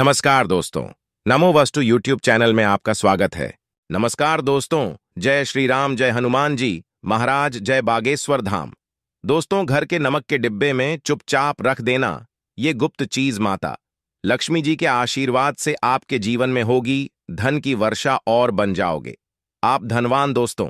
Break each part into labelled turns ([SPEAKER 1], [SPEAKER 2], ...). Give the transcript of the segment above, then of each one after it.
[SPEAKER 1] नमस्कार दोस्तों नमो वस्तु यूट्यूब चैनल में आपका स्वागत है नमस्कार दोस्तों जय श्री राम जय हनुमान जी महाराज जय बागेश्वर धाम दोस्तों घर के नमक के डिब्बे में चुपचाप रख देना ये गुप्त चीज माता लक्ष्मी जी के आशीर्वाद से आपके जीवन में होगी धन की वर्षा और बन जाओगे आप धनवान दोस्तों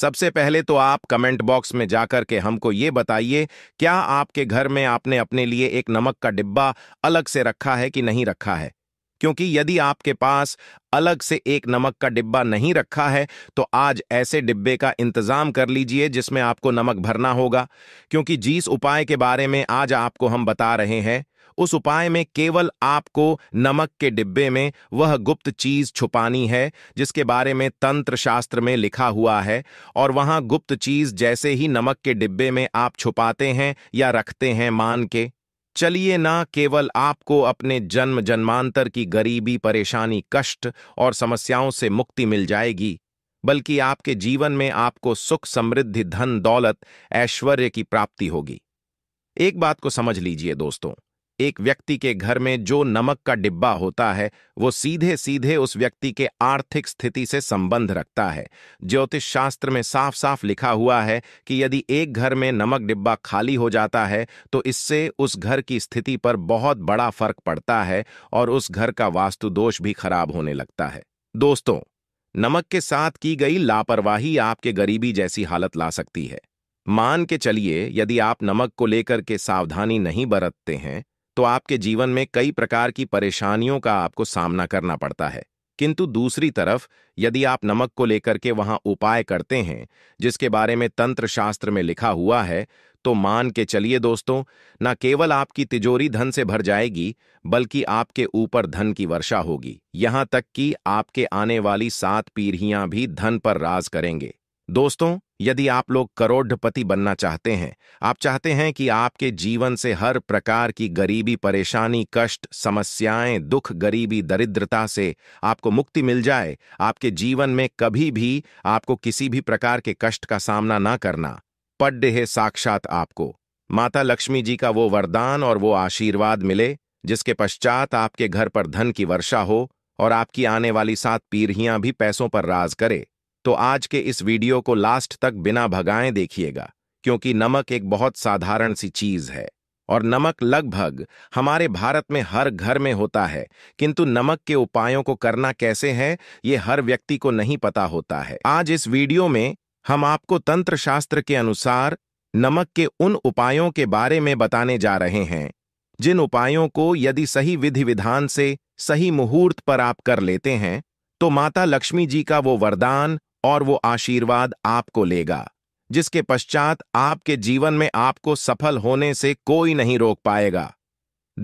[SPEAKER 1] सबसे पहले तो आप कमेंट बॉक्स में जाकर के हमको ये बताइए क्या आपके घर में आपने अपने लिए एक नमक का डिब्बा अलग से रखा है कि नहीं रखा है क्योंकि यदि आपके पास अलग से एक नमक का डिब्बा नहीं रखा है तो आज ऐसे डिब्बे का इंतजाम कर लीजिए जिसमें आपको नमक भरना होगा क्योंकि जीस उपाय के बारे में आज आपको हम बता रहे हैं उस उपाय में केवल आपको नमक के डिब्बे में वह गुप्त चीज छुपानी है जिसके बारे में तंत्र शास्त्र में लिखा हुआ है और वहां गुप्त चीज जैसे ही नमक के डिब्बे में आप छुपाते हैं या रखते हैं मान के चलिए ना केवल आपको अपने जन्म जन्मांतर की गरीबी परेशानी कष्ट और समस्याओं से मुक्ति मिल जाएगी बल्कि आपके जीवन में आपको सुख समृद्धि धन दौलत ऐश्वर्य की प्राप्ति होगी एक बात को समझ लीजिए दोस्तों एक व्यक्ति के घर में जो नमक का डिब्बा होता है वो सीधे सीधे उस व्यक्ति के आर्थिक स्थिति से संबंध रखता है ज्योतिष शास्त्र में साफ साफ लिखा हुआ है कि यदि एक घर में नमक डिब्बा खाली हो जाता है तो इससे उस घर की स्थिति पर बहुत बड़ा फर्क पड़ता है और उस घर का वास्तु दोष भी खराब होने लगता है दोस्तों नमक के साथ की गई लापरवाही आपके गरीबी जैसी हालत ला सकती है मान के चलिए यदि आप नमक को लेकर के सावधानी नहीं बरतते हैं तो आपके जीवन में कई प्रकार की परेशानियों का आपको सामना करना पड़ता है किंतु दूसरी तरफ यदि आप नमक को लेकर के वहां उपाय करते हैं जिसके बारे में तंत्र शास्त्र में लिखा हुआ है तो मान के चलिए दोस्तों न केवल आपकी तिजोरी धन से भर जाएगी बल्कि आपके ऊपर धन की वर्षा होगी यहां तक कि आपके आने वाली सात पीढ़ियां भी धन पर राज करेंगे दोस्तों यदि आप लोग करोड़पति बनना चाहते हैं आप चाहते हैं कि आपके जीवन से हर प्रकार की गरीबी परेशानी कष्ट समस्याएं दुख गरीबी दरिद्रता से आपको मुक्ति मिल जाए आपके जीवन में कभी भी आपको किसी भी प्रकार के कष्ट का सामना ना करना पड्ड है साक्षात आपको माता लक्ष्मी जी का वो वरदान और वो आशीर्वाद मिले जिसके पश्चात आपके घर पर धन की वर्षा हो और आपकी आने वाली सात पीढ़ियां भी पैसों पर राज करे तो आज के इस वीडियो को लास्ट तक बिना भगाएं देखिएगा क्योंकि नमक एक बहुत साधारण सी चीज है और नमक लगभग हमारे भारत में हर घर में होता है किंतु नमक के उपायों को करना कैसे है ये हर व्यक्ति को नहीं पता होता है आज इस वीडियो में हम आपको तंत्र शास्त्र के अनुसार नमक के उन उपायों के बारे में बताने जा रहे हैं जिन उपायों को यदि सही विधि विधान से सही मुहूर्त पर आप कर लेते हैं तो माता लक्ष्मी जी का वो वरदान और वो आशीर्वाद आपको लेगा जिसके पश्चात आपके जीवन में आपको सफल होने से कोई नहीं रोक पाएगा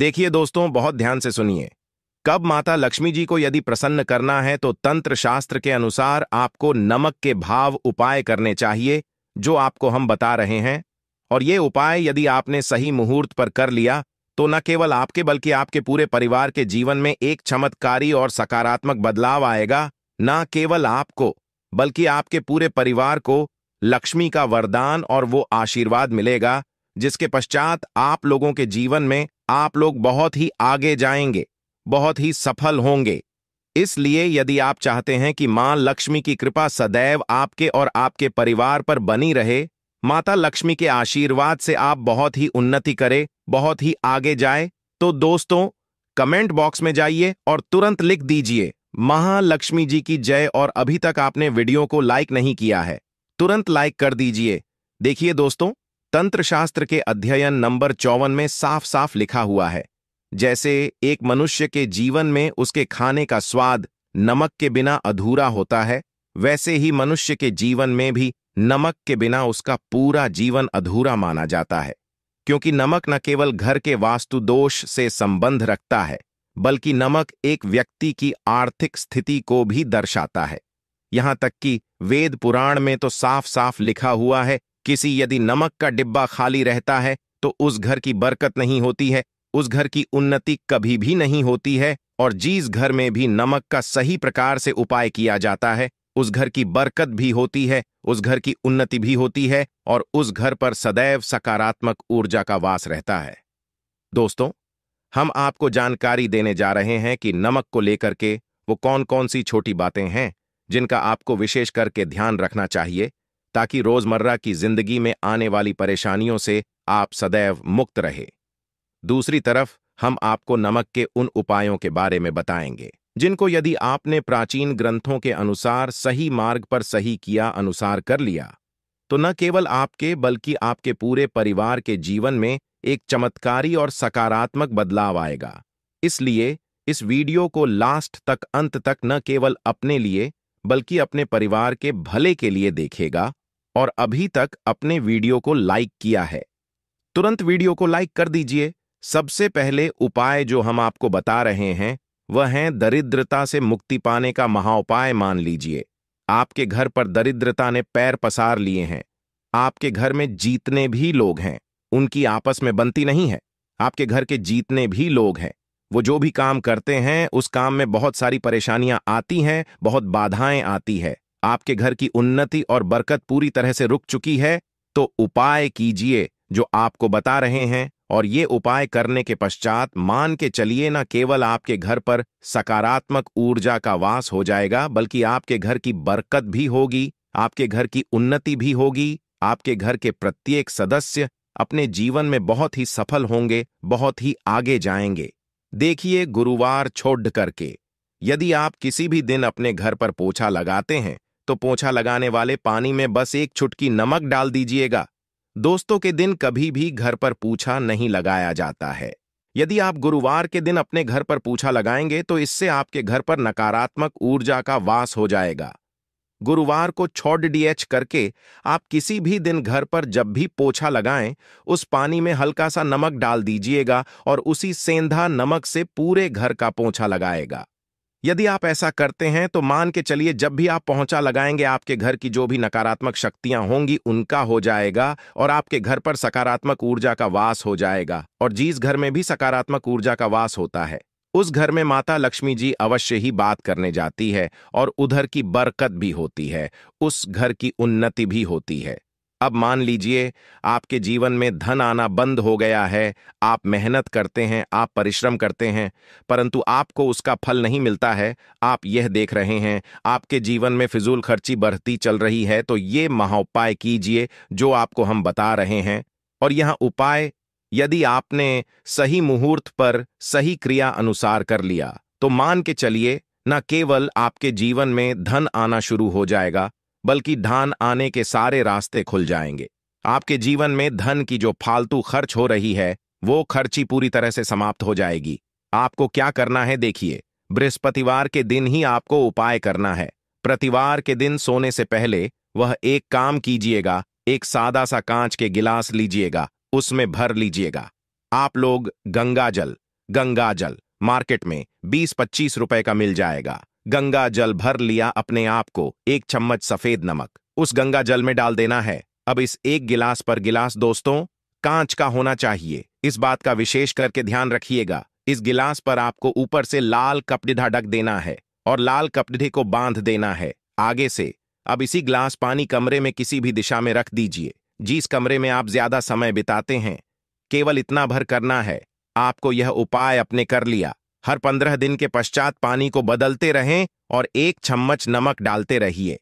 [SPEAKER 1] देखिए दोस्तों बहुत ध्यान से सुनिए कब माता लक्ष्मी जी को यदि प्रसन्न करना है तो तंत्र शास्त्र के अनुसार आपको नमक के भाव उपाय करने चाहिए जो आपको हम बता रहे हैं और ये उपाय यदि आपने सही मुहूर्त पर कर लिया तो न केवल आपके बल्कि आपके पूरे परिवार के जीवन में एक चमत्कारी और सकारात्मक बदलाव आएगा न केवल आपको बल्कि आपके पूरे परिवार को लक्ष्मी का वरदान और वो आशीर्वाद मिलेगा जिसके पश्चात आप लोगों के जीवन में आप लोग बहुत ही आगे जाएंगे बहुत ही सफल होंगे इसलिए यदि आप चाहते हैं कि मां लक्ष्मी की कृपा सदैव आपके और आपके परिवार पर बनी रहे माता लक्ष्मी के आशीर्वाद से आप बहुत ही उन्नति करें बहुत ही आगे जाए तो दोस्तों कमेंट बॉक्स में जाइए और तुरंत लिख दीजिए महालक्ष्मी जी की जय और अभी तक आपने वीडियो को लाइक नहीं किया है तुरंत लाइक कर दीजिए देखिए दोस्तों तंत्र शास्त्र के अध्ययन नंबर चौवन में साफ साफ लिखा हुआ है जैसे एक मनुष्य के जीवन में उसके खाने का स्वाद नमक के बिना अधूरा होता है वैसे ही मनुष्य के जीवन में भी नमक के बिना उसका पूरा जीवन अधूरा माना जाता है क्योंकि नमक न केवल घर के वास्तु दोष से संबंध रखता है बल्कि नमक एक व्यक्ति की आर्थिक स्थिति को भी दर्शाता है यहां तक कि वेद पुराण में तो साफ साफ लिखा हुआ है किसी यदि नमक का डिब्बा खाली रहता है तो उस घर की बरकत नहीं होती है उस घर की उन्नति कभी भी नहीं होती है और जिस घर में भी नमक का सही प्रकार से उपाय किया जाता है उस घर की बरकत भी होती है उस घर की उन्नति भी होती है और उस घर पर सदैव सकारात्मक ऊर्जा का वास रहता है दोस्तों हम आपको जानकारी देने जा रहे हैं कि नमक को लेकर के वो कौन कौन सी छोटी बातें हैं जिनका आपको विशेष करके ध्यान रखना चाहिए ताकि रोजमर्रा की जिंदगी में आने वाली परेशानियों से आप सदैव मुक्त रहे दूसरी तरफ हम आपको नमक के उन उपायों के बारे में बताएंगे जिनको यदि आपने प्राचीन ग्रंथों के अनुसार सही मार्ग पर सही किया अनुसार कर लिया तो न केवल आपके बल्कि आपके पूरे परिवार के जीवन में एक चमत्कारी और सकारात्मक बदलाव आएगा इसलिए इस वीडियो को लास्ट तक अंत तक न केवल अपने लिए बल्कि अपने परिवार के भले के लिए देखेगा और अभी तक अपने वीडियो को लाइक किया है तुरंत वीडियो को लाइक कर दीजिए सबसे पहले उपाय जो हम आपको बता रहे हैं वह हैं दरिद्रता से मुक्ति पाने का महाउपाय मान लीजिए आपके घर पर दरिद्रता ने पैर पसार लिए हैं आपके घर में जीतने भी लोग हैं उनकी आपस में बनती नहीं है आपके घर के जीतने भी लोग हैं वो जो भी काम करते हैं उस काम में बहुत सारी परेशानियां आती हैं बहुत बाधाएं आती है आपके घर की उन्नति और बरकत पूरी तरह से रुक चुकी है तो उपाय कीजिए जो आपको बता रहे हैं और ये उपाय करने के पश्चात मान के चलिए न केवल आपके घर पर सकारात्मक ऊर्जा का वास हो जाएगा बल्कि आपके घर की बरकत भी होगी आपके घर की उन्नति भी होगी आपके घर के प्रत्येक सदस्य अपने जीवन में बहुत ही सफल होंगे बहुत ही आगे जाएंगे देखिए गुरुवार छोड़ करके यदि आप किसी भी दिन अपने घर पर पोछा लगाते हैं तो पोछा लगाने वाले पानी में बस एक छुटकी नमक डाल दीजिएगा दोस्तों के दिन कभी भी घर पर पूछा नहीं लगाया जाता है यदि आप गुरुवार के दिन अपने घर पर पूछा लगाएंगे तो इससे आपके घर पर नकारात्मक ऊर्जा का वास हो जाएगा गुरुवार को छोड़ डीएच करके आप किसी भी दिन घर पर जब भी पोछा लगाएं उस पानी में हल्का सा नमक डाल दीजिएगा और उसी सेंधा नमक से पूरे घर का पोछा लगाएगा यदि आप ऐसा करते हैं तो मान के चलिए जब भी आप पहुंचा लगाएंगे आपके घर की जो भी नकारात्मक शक्तियां होंगी उनका हो जाएगा और आपके घर पर सकारात्मक ऊर्जा का वास हो जाएगा और जिस घर में भी सकारात्मक ऊर्जा का वास होता है उस घर में माता लक्ष्मी जी अवश्य ही बात करने जाती है और उधर की बरकत भी होती है उस घर की उन्नति भी होती है अब मान लीजिए आपके जीवन में धन आना बंद हो गया है आप मेहनत करते हैं आप परिश्रम करते हैं परंतु आपको उसका फल नहीं मिलता है आप यह देख रहे हैं आपके जीवन में फिजूल खर्ची बढ़ती चल रही है तो ये महा उपाय कीजिए जो आपको हम बता रहे हैं और यहाँ उपाय यदि आपने सही मुहूर्त पर सही क्रिया अनुसार कर लिया तो मान के चलिए न केवल आपके जीवन में धन आना शुरू हो जाएगा बल्कि धान आने के सारे रास्ते खुल जाएंगे आपके जीवन में धन की जो फालतू खर्च हो रही है वो खर्ची पूरी तरह से समाप्त हो जाएगी आपको क्या करना है देखिए बृहस्पतिवार के दिन ही आपको उपाय करना है प्रतिवार के दिन सोने से पहले वह एक काम कीजिएगा एक सादा सा कांच के गिलास लीजिएगा उसमें भर लीजिएगा आप लोग गंगा जल गंगा जल मार्केट में 20-25 रुपए का मिल जाएगा गंगा जल भर लिया अपने आप को एक चम्मच सफेद नमक उस गंगा जल में डाल देना है अब इस एक गिलास पर गिलास दोस्तों कांच का होना चाहिए इस बात का विशेष करके ध्यान रखिएगा इस गिलास पर आपको ऊपर से लाल कपडिढ़ा ढक देना है और लाल कपडिढ़े को बांध देना है आगे से अब इसी गिलास पानी कमरे में किसी भी दिशा में रख दीजिए जिस कमरे में आप ज्यादा समय बिताते हैं केवल इतना भर करना है आपको यह उपाय अपने कर लिया हर पंद्रह दिन के पश्चात पानी को बदलते रहें और एक चम्मच नमक डालते रहिए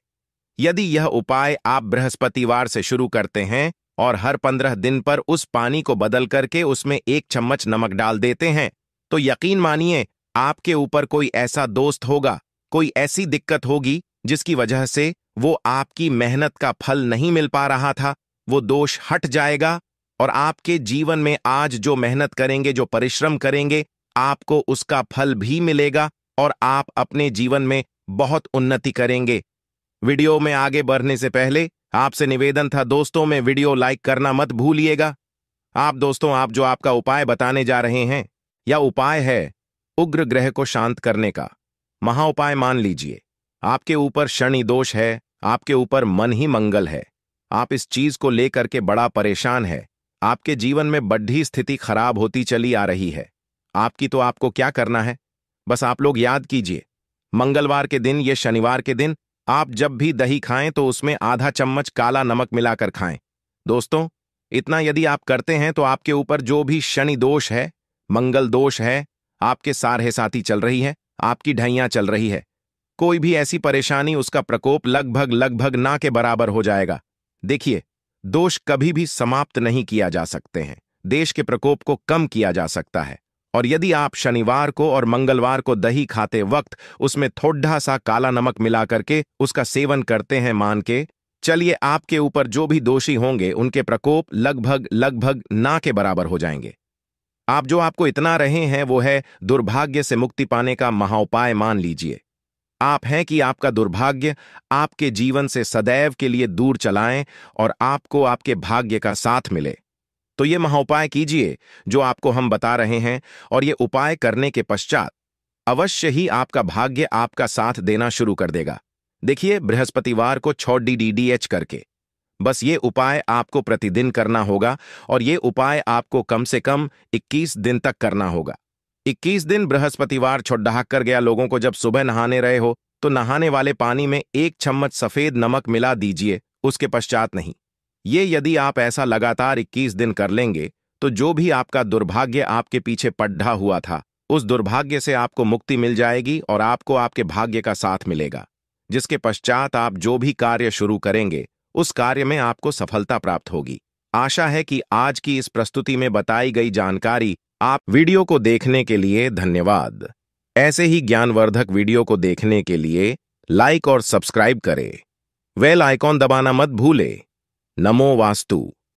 [SPEAKER 1] यदि यह उपाय आप बृहस्पतिवार से शुरू करते हैं और हर पंद्रह दिन पर उस पानी को बदल करके उसमें एक चम्मच नमक डाल देते हैं तो यकीन मानिए आपके ऊपर कोई ऐसा दोस्त होगा कोई ऐसी दिक्कत होगी जिसकी वजह से वो आपकी मेहनत का फल नहीं मिल पा रहा था वो दोष हट जाएगा और आपके जीवन में आज जो मेहनत करेंगे जो परिश्रम करेंगे आपको उसका फल भी मिलेगा और आप अपने जीवन में बहुत उन्नति करेंगे वीडियो में आगे बढ़ने से पहले आपसे निवेदन था दोस्तों में वीडियो लाइक करना मत भूलिएगा आप दोस्तों आप जो आपका उपाय बताने जा रहे हैं या उपाय है उग्र ग्रह को शांत करने का महा उपाय मान लीजिए आपके ऊपर शनि दोष है आपके ऊपर मन ही मंगल है आप इस चीज को लेकर के बड़ा परेशान है आपके जीवन में बड्ढी स्थिति खराब होती चली आ रही है आपकी तो आपको क्या करना है बस आप लोग याद कीजिए मंगलवार के दिन या शनिवार के दिन आप जब भी दही खाएं तो उसमें आधा चम्मच काला नमक मिलाकर खाएं दोस्तों इतना यदि आप करते हैं तो आपके ऊपर जो भी शनि दोष है मंगल दोष है आपके सारे साथी चल रही है आपकी ढैया चल रही है कोई भी ऐसी परेशानी उसका प्रकोप लगभग लगभग ना के बराबर हो जाएगा देखिए दोष कभी भी समाप्त नहीं किया जा सकते हैं देश के प्रकोप को कम किया जा सकता है और यदि आप शनिवार को और मंगलवार को दही खाते वक्त उसमें थोड़ा सा काला नमक मिला करके उसका सेवन करते हैं मान के चलिए आपके ऊपर जो भी दोषी होंगे उनके प्रकोप लगभग लगभग ना के बराबर हो जाएंगे आप जो आपको इतना रहे हैं वो है दुर्भाग्य से मुक्ति पाने का महाउपाय मान लीजिए आप हैं कि आपका दुर्भाग्य आपके जीवन से सदैव के लिए दूर चलाएं और आपको आपके भाग्य का साथ मिले तो ये महाउपाय कीजिए जो आपको हम बता रहे हैं और ये उपाय करने के पश्चात अवश्य ही आपका भाग्य आपका साथ देना शुरू कर देगा देखिए बृहस्पतिवार को छो डी डी डी एच करके बस ये उपाय आपको प्रतिदिन करना होगा और ये उपाय आपको कम से कम 21 दिन तक करना होगा इक्कीस दिन बृहस्पतिवार छोड्डहाक कर गया लोगों को जब सुबह नहाने रहे हो तो नहाने वाले पानी में एक चम्मच सफेद नमक मिला दीजिए उसके पश्चात नहीं ये यदि आप ऐसा लगातार 21 दिन कर लेंगे तो जो भी आपका दुर्भाग्य आपके पीछे पड्ढा हुआ था उस दुर्भाग्य से आपको मुक्ति मिल जाएगी और आपको आपके भाग्य का साथ मिलेगा जिसके पश्चात आप जो भी कार्य शुरू करेंगे उस कार्य में आपको सफलता प्राप्त होगी आशा है कि आज की इस प्रस्तुति में बताई गई जानकारी आप वीडियो को देखने के लिए धन्यवाद ऐसे ही ज्ञानवर्धक वीडियो को देखने के लिए लाइक और सब्सक्राइब करें वेल आइकॉन दबाना मत भूले नमो वास्तु